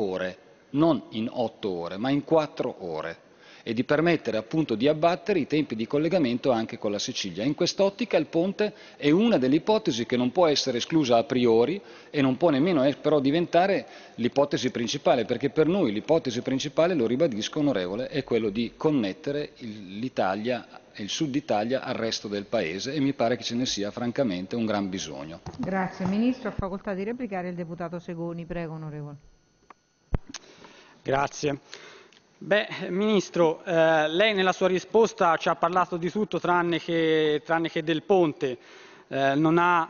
ore, non in otto ore, ma in quattro ore e di permettere appunto di abbattere i tempi di collegamento anche con la Sicilia. In quest'ottica il ponte è una delle ipotesi che non può essere esclusa a priori e non può nemmeno eh, però diventare l'ipotesi principale, perché per noi l'ipotesi principale, lo ribadisco onorevole, è quello di connettere l'Italia e il sud Italia al resto del paese e mi pare che ce ne sia francamente un gran bisogno. Grazie Ministro, a facoltà di replicare il deputato Segoni, prego onorevole. Grazie. Beh, Ministro, eh, lei nella sua risposta ci ha parlato di tutto tranne che, tranne che del ponte, eh, non ha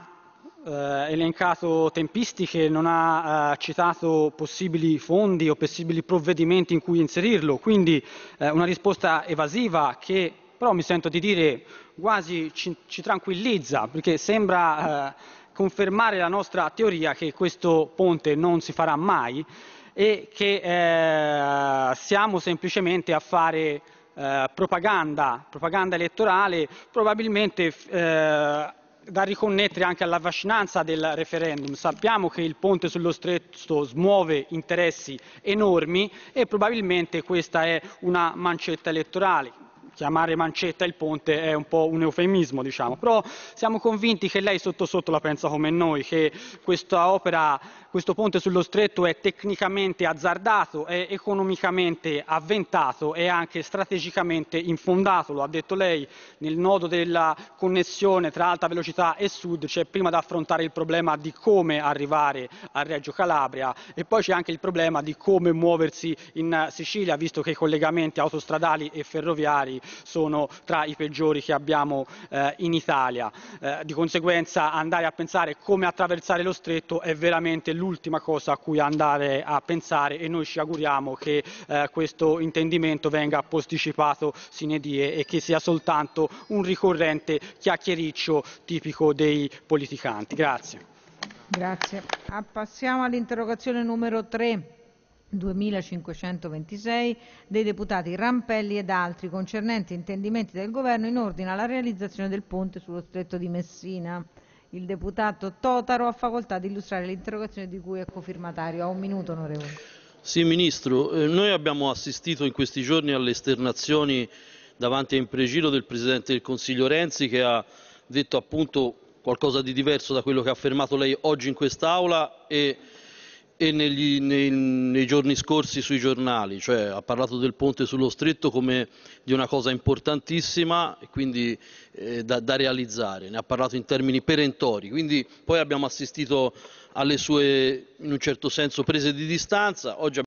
eh, elencato tempistiche, non ha eh, citato possibili fondi o possibili provvedimenti in cui inserirlo, quindi eh, una risposta evasiva che però mi sento di dire quasi ci, ci tranquillizza, perché sembra eh, confermare la nostra teoria che questo ponte non si farà mai e che eh, siamo semplicemente a fare eh, propaganda, propaganda, elettorale, probabilmente eh, da riconnettere anche alla vaccinanza del referendum. Sappiamo che il ponte sullo stretto smuove interessi enormi e probabilmente questa è una mancetta elettorale chiamare mancetta il ponte è un po' un eufemismo, diciamo, però siamo convinti che lei sotto sotto la pensa come noi, che questa opera questo ponte sullo stretto è tecnicamente azzardato, è economicamente avventato e anche strategicamente infondato, lo ha detto lei, nel nodo della connessione tra alta velocità e sud c'è cioè prima da affrontare il problema di come arrivare a Reggio Calabria e poi c'è anche il problema di come muoversi in Sicilia, visto che i collegamenti autostradali e ferroviari sono tra i peggiori che abbiamo eh, in Italia. Eh, di conseguenza andare a pensare come attraversare lo stretto è veramente l'unico l'ultima cosa a cui andare a pensare e noi ci auguriamo che eh, questo intendimento venga posticipato sine die e che sia soltanto un ricorrente chiacchiericcio tipico dei politicanti. Grazie. Grazie. Ah, passiamo all'interrogazione numero 3. 2526 dei deputati Rampelli ed altri concernenti intendimenti del governo in ordine alla realizzazione del ponte sullo stretto di Messina. Il deputato Totaro ha facoltà di illustrare l'interrogazione di cui è cofirmatario. Ha un minuto, onorevole. Sì, Ministro, eh, noi abbiamo assistito in questi giorni alle esternazioni davanti a impregiro del Presidente del Consiglio Renzi che ha detto appunto qualcosa di diverso da quello che ha affermato lei oggi in quest'Aula e e negli, nei, nei, giorni scorsi sui giornali, cioè ha parlato del ponte sullo stretto come di una cosa importantissima e quindi eh, da, da, realizzare, ne ha parlato in termini perentori, quindi poi abbiamo assistito alle sue in un certo senso prese di distanza,